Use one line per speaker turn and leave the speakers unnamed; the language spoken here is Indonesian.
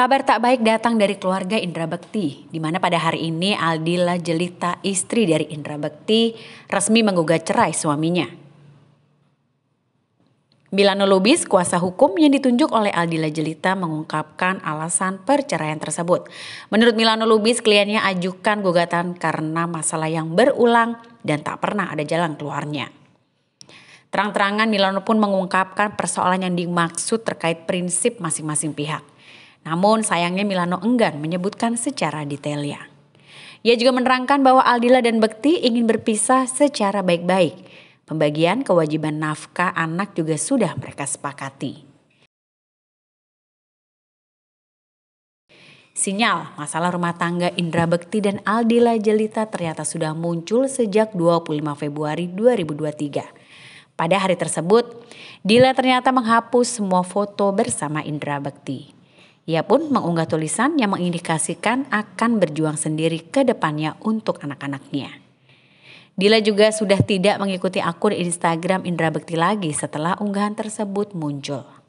Kabar tak baik datang dari keluarga Indra Bekti, di mana pada hari ini Aldila Jelita, istri dari Indra Bekti, resmi menggugat cerai suaminya. Milano Lubis, kuasa hukum yang ditunjuk oleh Aldila Jelita mengungkapkan alasan perceraian tersebut. Menurut Milano Lubis, kliennya ajukan gugatan karena masalah yang berulang dan tak pernah ada jalan keluarnya. Terang-terangan Milano pun mengungkapkan persoalan yang dimaksud terkait prinsip masing-masing pihak. Namun sayangnya Milano enggan menyebutkan secara detailnya. Ia juga menerangkan bahwa Aldila dan Bekti ingin berpisah secara baik-baik. Pembagian kewajiban nafkah anak juga sudah mereka sepakati. Sinyal masalah rumah tangga Indra Bekti dan Aldila Jelita ternyata sudah muncul sejak 25 Februari 2023. Pada hari tersebut, Dila ternyata menghapus semua foto bersama Indra Bekti. Ia pun mengunggah tulisan yang mengindikasikan akan berjuang sendiri ke depannya untuk anak-anaknya. Dila juga sudah tidak mengikuti akun Instagram Indra Bekti lagi setelah unggahan tersebut muncul.